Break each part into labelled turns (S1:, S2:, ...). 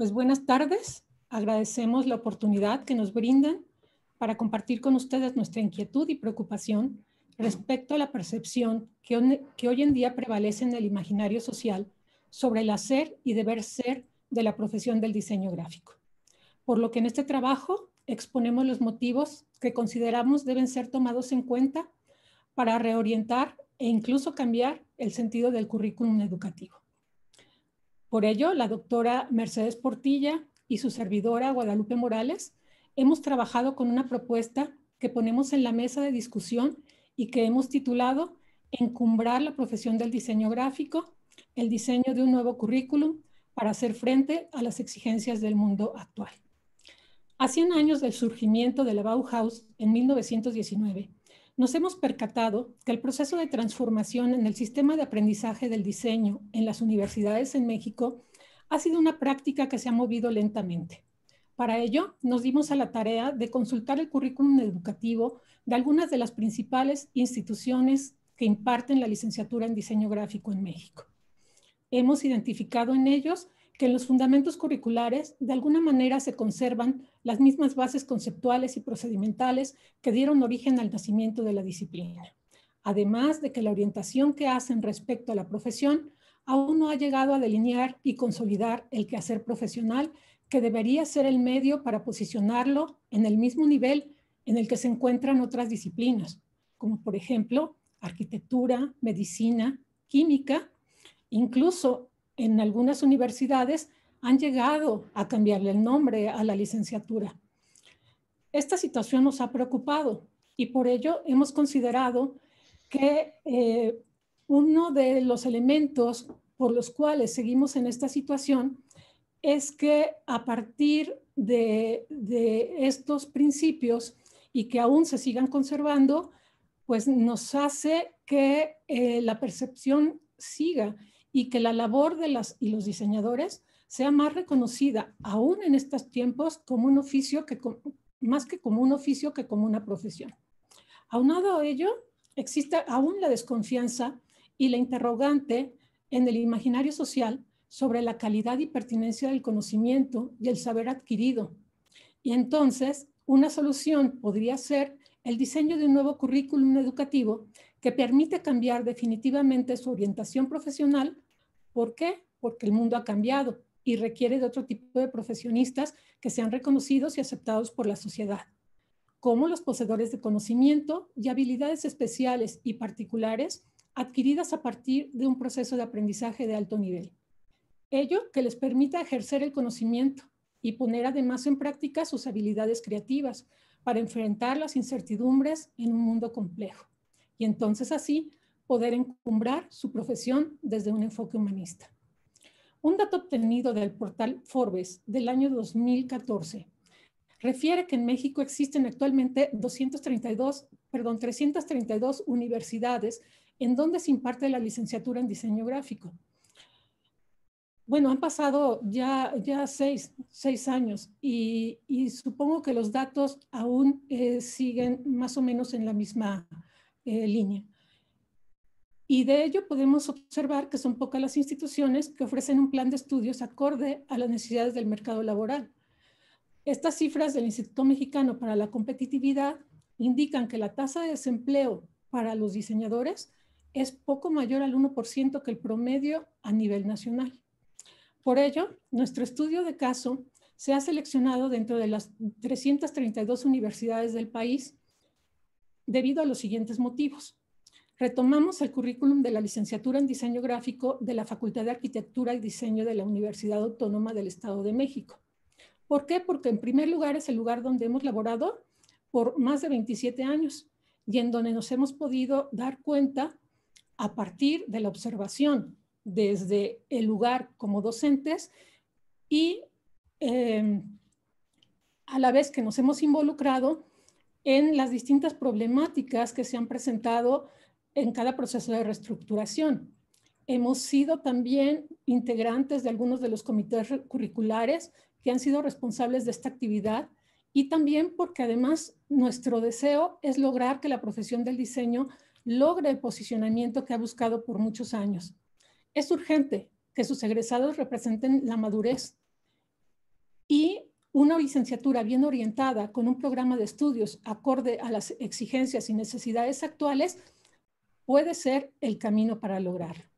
S1: Pues buenas tardes. Agradecemos la oportunidad que nos brindan para compartir con ustedes nuestra inquietud y preocupación respecto a la percepción que, hoy en día prevalece en el imaginario social sobre el hacer y deber ser de la profesión del diseño gráfico. Por lo que en este trabajo exponemos los motivos que consideramos deben ser tomados en cuenta para reorientar e incluso cambiar el sentido del currículum educativo. Por ello, la doctora Mercedes Portilla y su servidora Guadalupe Morales hemos trabajado con una propuesta que ponemos en la mesa de discusión y que hemos titulado Encumbrar la profesión del diseño gráfico, el diseño de un nuevo currículum para hacer frente a las exigencias del mundo actual. A años del surgimiento de la Bauhaus en 1919, nos hemos percatado que el proceso de transformación en el sistema de aprendizaje del diseño en las universidades en México ha sido una práctica que se ha movido lentamente. Para ello, nos dimos a la tarea de consultar el currículum educativo de algunas de las principales instituciones que imparten la licenciatura en diseño gráfico en México. Hemos identificado en ellos que en los fundamentos curriculares de alguna manera se conservan las mismas bases conceptuales y procedimentales que dieron origen al nacimiento de la disciplina. Además de que la orientación que hacen respecto a la profesión aún no ha llegado a delinear y consolidar el quehacer profesional que debería ser el medio para posicionarlo en el mismo nivel en el que se encuentran otras disciplinas, como por ejemplo arquitectura, medicina, química, incluso en algunas universidades han llegado a cambiarle el nombre a la licenciatura. Esta situación nos ha preocupado y por ello hemos considerado que eh, uno de los elementos por los cuales seguimos en esta situación es que a partir de, estos principios y que aún se sigan conservando, pues nos hace que eh, la percepción siga y que la labor de las y los diseñadores sea más reconocida aún en estos tiempos como un oficio que más que como un oficio que como una profesión. Aunado a ello, existe aún la desconfianza y la interrogante en el imaginario social sobre la calidad y pertinencia del conocimiento y el saber adquirido. Y entonces, una solución podría ser el diseño de un nuevo currículum educativo que permite cambiar definitivamente su orientación profesional. ¿Por qué? Porque el mundo ha cambiado y requiere de otro tipo de profesionistas que sean reconocidos y aceptados por la sociedad, como los poseedores de conocimiento y habilidades especiales y particulares adquiridas a partir de un proceso de aprendizaje de alto nivel. Ello que les permita ejercer el conocimiento y poner además en práctica sus habilidades creativas para enfrentar las incertidumbres en un mundo complejo y entonces así poder encumbrar su profesión desde un enfoque humanista. Un dato obtenido del portal Forbes del año 2014 refiere que en México existen actualmente 232, perdón, 332 universidades en donde se imparte la licenciatura en diseño gráfico. Bueno, han pasado ya, ya seis, años y, supongo que los datos aún eh, siguen más o menos en la misma eh, línea. Y de ello podemos observar que son pocas las instituciones que ofrecen un plan de estudios acorde a las necesidades del mercado laboral. Estas cifras del Instituto Mexicano para la Competitividad indican que la tasa de desempleo para los diseñadores es poco mayor al 1% que el promedio a nivel nacional. Por ello, nuestro estudio de caso se ha seleccionado dentro de las 332 universidades del país debido a los siguientes motivos. Retomamos el currículum de la licenciatura en diseño gráfico de la Facultad de Arquitectura y Diseño de la Universidad Autónoma del Estado de México. ¿Por qué? Porque en primer lugar es el lugar donde hemos laborado por más de 27 años y en donde nos hemos podido dar cuenta a partir de la observación desde el lugar como docentes y eh, a la vez que nos hemos involucrado en las distintas problemáticas que se han presentado en cada proceso de reestructuración. Hemos sido también integrantes de algunos de los comités curriculares que han sido responsables de esta actividad y también porque además nuestro deseo es lograr que la profesión del diseño logre el posicionamiento que ha buscado por muchos años. Es urgente que sus egresados representen la madurez una licenciatura bien orientada con un programa de estudios acorde a las exigencias y necesidades actuales puede ser el camino para lograr.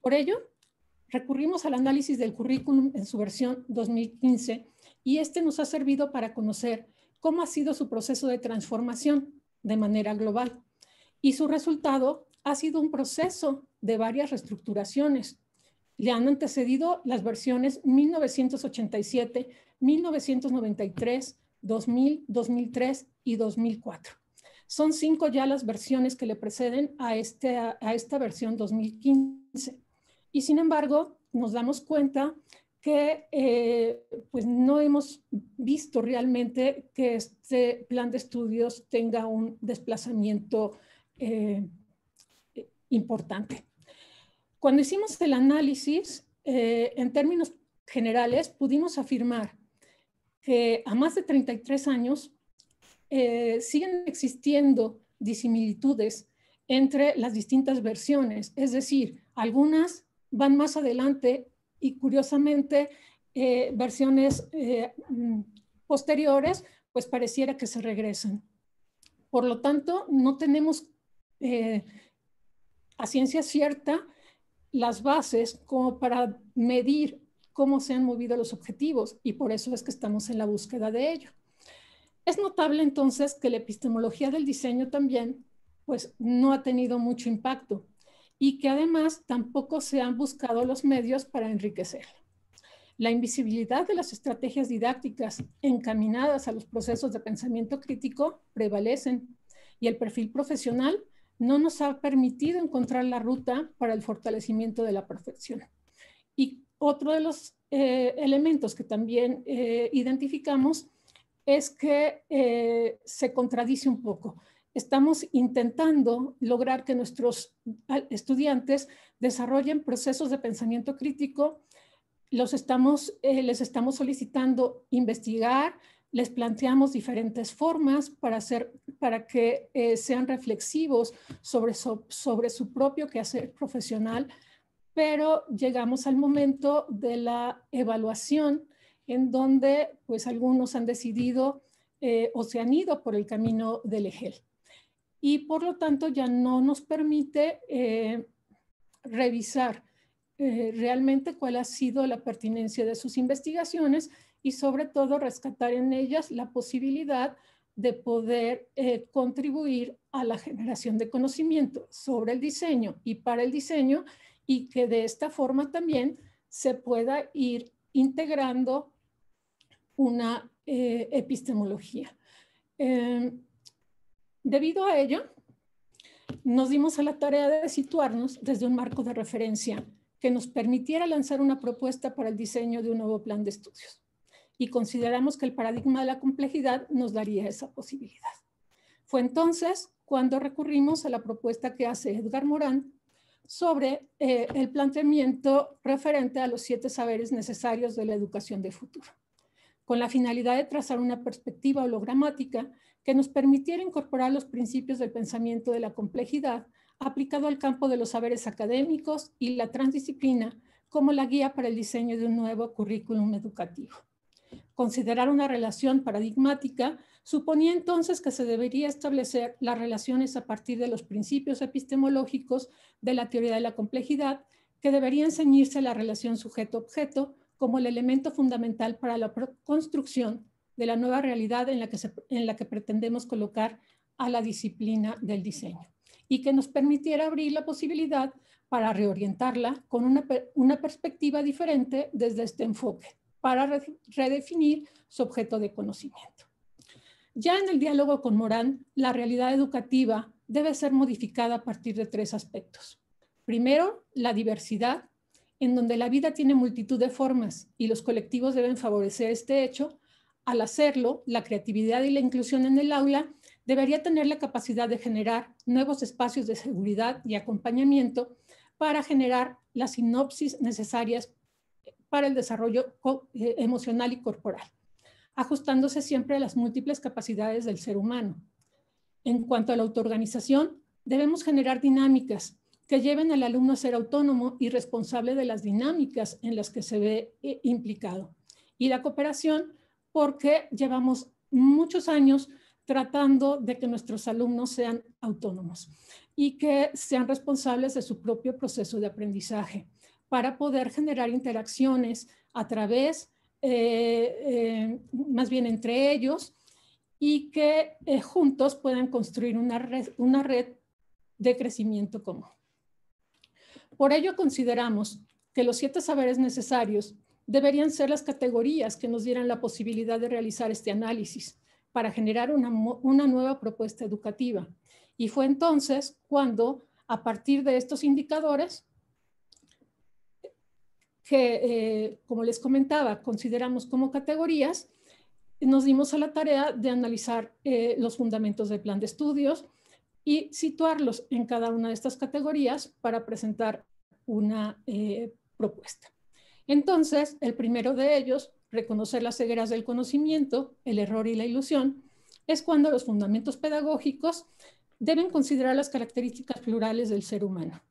S1: Por ello, recurrimos al análisis del currículum en su versión 2015 y este nos ha servido para conocer cómo ha sido su proceso de transformación de manera global. Y su resultado ha sido un proceso de varias reestructuraciones. Le han antecedido las versiones 1987 1993, 2000, 2003 y 2004. Son cinco ya las versiones que le preceden a, este, a esta versión 2015. Y sin embargo, nos damos cuenta que eh, pues no hemos visto realmente que este plan de estudios tenga un desplazamiento eh, importante. Cuando hicimos el análisis, eh, en términos generales, pudimos afirmar que a más de 33 años eh, siguen existiendo disimilitudes entre las distintas versiones. Es decir, algunas van más adelante y curiosamente eh, versiones eh, mm, posteriores pues pareciera que se regresan. Por lo tanto, no tenemos a ciencia cierta las bases como para medir cómo se han movido los objetivos y por eso es que estamos en la búsqueda de ello. Es notable entonces que la epistemología del diseño también pues no ha tenido mucho impacto y que además tampoco se han buscado los medios para enriquecerla. La invisibilidad de las estrategias didácticas encaminadas a los procesos de pensamiento crítico prevalecen y el perfil profesional no nos ha permitido encontrar la ruta para el fortalecimiento de la perfección. Y otro de los eh, elementos que también eh, identificamos es que eh, se contradice un poco. Estamos intentando lograr que nuestros ah, estudiantes desarrollen procesos de pensamiento crítico. Los estamos, les estamos solicitando investigar, les planteamos diferentes formas para, hacer, para que sean reflexivos sobre, sobre su propio quehacer profesional, pero llegamos al momento de la evaluación en donde pues algunos han decidido eh, o se han ido por el camino del EGEL. Y por lo tanto ya no nos permite eh, revisar eh, realmente cuál ha sido la pertinencia de sus investigaciones y sobre todo rescatar en ellas la posibilidad de poder contribuir a la generación de conocimiento sobre el diseño y para el diseño y que de esta forma también se pueda ir integrando una eh, epistemología. Eh, debido a ello, nos dimos a la tarea de situarnos desde un marco de referencia que nos permitiera lanzar una propuesta para el diseño de un nuevo plan de estudios. Y consideramos que el paradigma de la complejidad nos daría esa posibilidad. Fue entonces cuando recurrimos a la propuesta que hace Edgar Morán sobre eh, el planteamiento referente a los siete saberes necesarios de la educación de futuro, con la finalidad de trazar una perspectiva hologramática que nos permitiera incorporar los principios del pensamiento de la complejidad aplicado al campo de los saberes académicos y la transdisciplina como la guía para el diseño de un nuevo currículum educativo. Considerar una relación paradigmática suponía entonces que se debería establecer las relaciones a partir de los principios epistemológicos de la teoría de la complejidad, que debería enseñarse la relación sujeto-objeto como el elemento fundamental para la construcción de la nueva realidad en la, que pretendemos colocar a la disciplina del diseño y que nos permitiera abrir la posibilidad para reorientarla con una perspectiva diferente desde este enfoque para redefinir su objeto de conocimiento. Ya en el diálogo con Morán, la realidad educativa debe ser modificada a partir de tres aspectos. Primero, la diversidad, en donde la vida tiene multitud de formas y los colectivos deben favorecer este hecho. Al hacerlo, la creatividad y la inclusión en el aula debería tener la capacidad de generar nuevos espacios de seguridad y acompañamiento para generar las sinopsis necesarias el desarrollo eh, emocional y corporal, ajustándose siempre a las múltiples capacidades del ser humano. En cuanto a la autoorganización, debemos generar dinámicas que lleven al alumno a ser autónomo y responsable de las dinámicas en las que se ve eh, implicado. Y la cooperación, porque llevamos muchos años tratando de que nuestros alumnos sean autónomos y que sean responsables de su propio proceso de aprendizaje para poder generar interacciones a través, eh, eh, más bien entre ellos, y que eh, juntos puedan construir una red, una red de crecimiento común. Por ello consideramos que los siete saberes necesarios deberían ser las categorías que nos dieran la posibilidad de realizar este análisis para generar una nueva propuesta educativa. Y fue entonces cuando, a partir de estos indicadores, que, eh, como les comentaba, consideramos como categorías, nos dimos a la tarea de analizar eh, los fundamentos del plan de estudios y situarlos en cada una de estas categorías para presentar una eh, propuesta. Entonces, el primero de ellos, reconocer las cegueras del conocimiento, el error y la ilusión, es cuando los fundamentos pedagógicos deben considerar las características plurales del ser humano.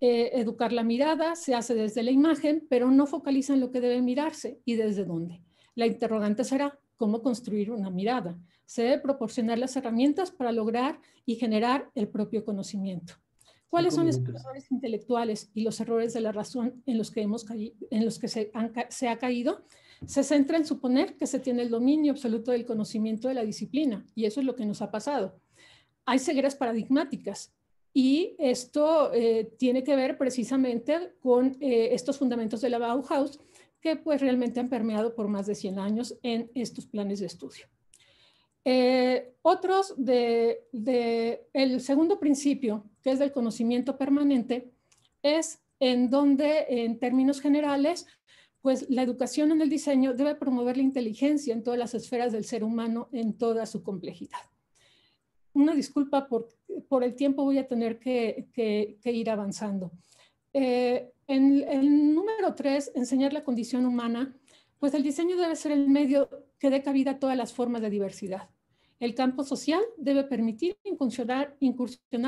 S1: Eh, educar la mirada, se hace desde la imagen, pero no focaliza en lo que debe mirarse y desde dónde. La interrogante será cómo construir una mirada. Se debe proporcionar las herramientas para lograr y generar el propio conocimiento. ¿Cuáles son los errores intelectuales y los errores de la razón en los que, hemos en los que se, se ha caído? Se centra en suponer que se tiene el dominio absoluto del conocimiento de la disciplina, y eso es lo que nos ha pasado. Hay cegueras paradigmáticas, y esto eh, tiene que ver precisamente con eh, estos fundamentos de la Bauhaus que pues realmente han permeado por más de 100 años en estos planes de estudio. Eh, otros de, el segundo principio, que es del conocimiento permanente, es en donde en términos generales, pues la educación en el diseño debe promover la inteligencia en todas las esferas del ser humano en toda su complejidad una disculpa por, por, el tiempo, voy a tener que, ir avanzando. Eh, en el número tres, enseñar la condición humana, pues el diseño debe ser el medio que dé cabida a todas las formas de diversidad. El campo social debe permitir incursionar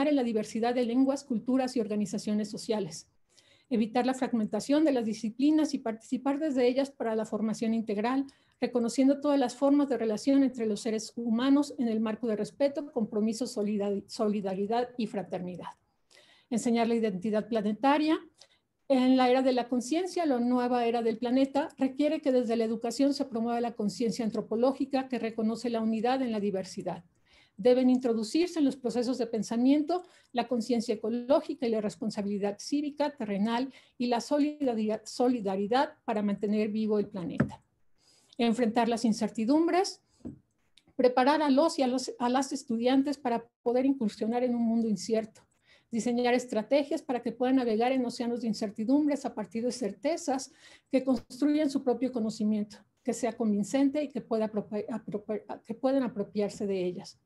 S1: en la diversidad de lenguas, culturas y organizaciones sociales evitar la fragmentación de las disciplinas y participar desde ellas para la formación integral, reconociendo todas las formas de relación entre los seres humanos en el marco de respeto, compromiso, solidaridad y fraternidad. Enseñar la identidad planetaria. En la era de la conciencia, la nueva era del planeta, requiere que desde la educación se promueva la conciencia antropológica que reconoce la unidad en la diversidad deben introducirse en los procesos de pensamiento la conciencia ecológica y la responsabilidad cívica, terrenal y la solidaridad, para mantener vivo el planeta. Enfrentar las incertidumbres, preparar a los y a, las estudiantes para poder incursionar en un mundo incierto, diseñar estrategias para que puedan navegar en océanos de incertidumbres a partir de certezas que construyan su propio conocimiento que sea convincente y que puedan apropiarse de ellas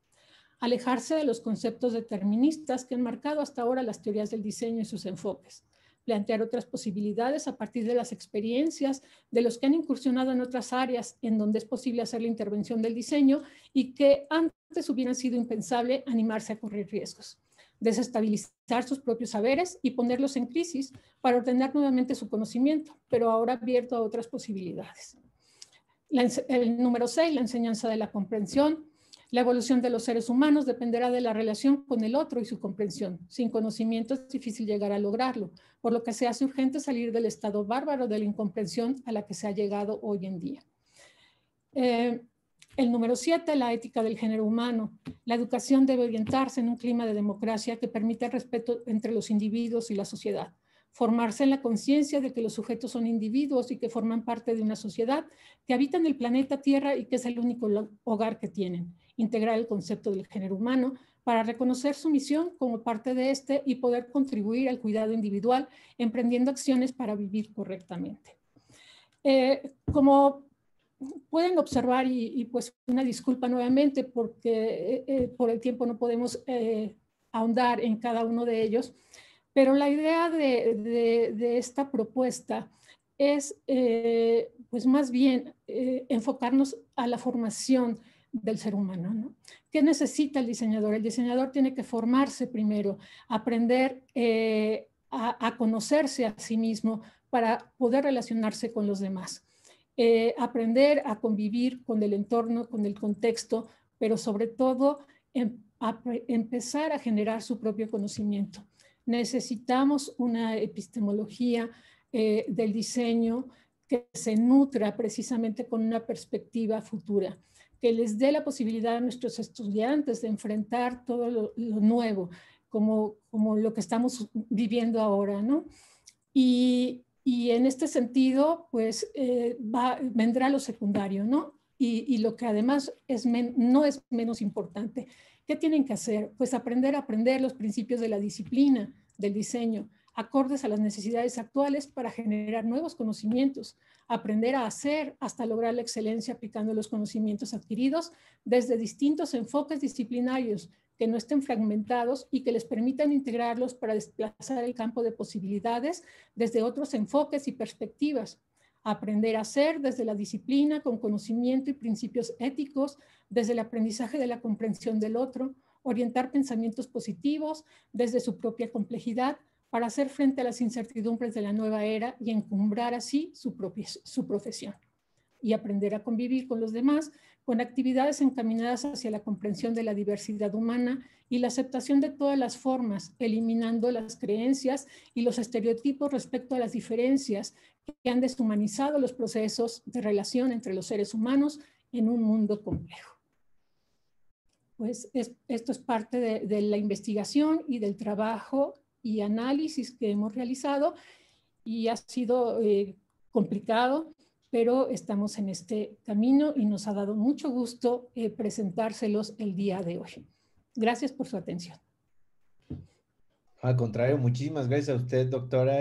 S1: alejarse de los conceptos deterministas que han marcado hasta ahora las teorías del diseño y sus enfoques, plantear otras posibilidades a partir de las experiencias de los que han incursionado en otras áreas en donde es posible hacer la intervención del diseño y que antes hubiera sido impensable animarse a correr riesgos, desestabilizar sus propios saberes y ponerlos en crisis para ordenar nuevamente su conocimiento, pero ahora abierto a otras posibilidades. el número 6, la enseñanza de la comprensión, la evolución de los seres humanos dependerá de la relación con el otro y su comprensión. Sin conocimiento es difícil llegar a lograrlo, por lo que se hace urgente salir del estado bárbaro de la incomprensión a la que se ha llegado hoy en día. Eh, el número siete, la ética del género humano. La educación debe orientarse en un clima de democracia que permita el respeto entre los individuos y la sociedad. Formarse en la conciencia de que los sujetos son individuos y que forman parte de una sociedad, que habita en el planeta Tierra y que es el único hogar que tienen integrar el concepto del género humano para reconocer su misión como parte de este y poder contribuir al cuidado individual, emprendiendo acciones para vivir correctamente. Eh, como pueden observar, y, pues una disculpa nuevamente porque eh, eh, por el tiempo no podemos ahondar en cada uno de ellos, pero la idea de, de esta propuesta es pues más bien enfocarnos a la formación del ser humano. ¿no? ¿Qué necesita el diseñador? El diseñador tiene que formarse primero, aprender eh, a, conocerse a sí mismo para poder relacionarse con los demás, eh, aprender a convivir con el entorno, con el contexto, pero sobre todo em, empezar a generar su propio conocimiento. Necesitamos una epistemología eh, del diseño que se nutra precisamente con una perspectiva futura que les dé la posibilidad a nuestros estudiantes de enfrentar todo lo, nuevo, como, lo que estamos viviendo ahora, ¿no? Y, en este sentido, pues eh, va, vendrá lo secundario, ¿no? Y, lo que además es no es menos importante. ¿Qué tienen que hacer? Pues aprender a aprender los principios de la disciplina, del diseño, acordes a las necesidades actuales para generar nuevos conocimientos, aprender a hacer hasta lograr la excelencia aplicando los conocimientos adquiridos desde distintos enfoques disciplinarios que no estén fragmentados y que les permitan integrarlos para desplazar el campo de posibilidades desde otros enfoques y perspectivas. Aprender a hacer desde la disciplina con conocimiento y principios éticos, desde el aprendizaje de la comprensión del otro, orientar pensamientos positivos desde su propia complejidad para hacer frente a las incertidumbres de la nueva era y encumbrar así su, propia, su profesión y aprender a convivir con los demás con actividades encaminadas hacia la comprensión de la diversidad humana y la aceptación de todas las formas, eliminando las creencias y los estereotipos respecto a las diferencias que han deshumanizado los procesos de relación entre los seres humanos en un mundo complejo. Pues esto es parte de, de la investigación y del trabajo y análisis que hemos realizado y ha sido eh, complicado, pero estamos en este camino y nos ha dado mucho gusto eh, presentárselos el día de hoy. Gracias por su atención. Al contrario, muchísimas gracias a usted, doctora.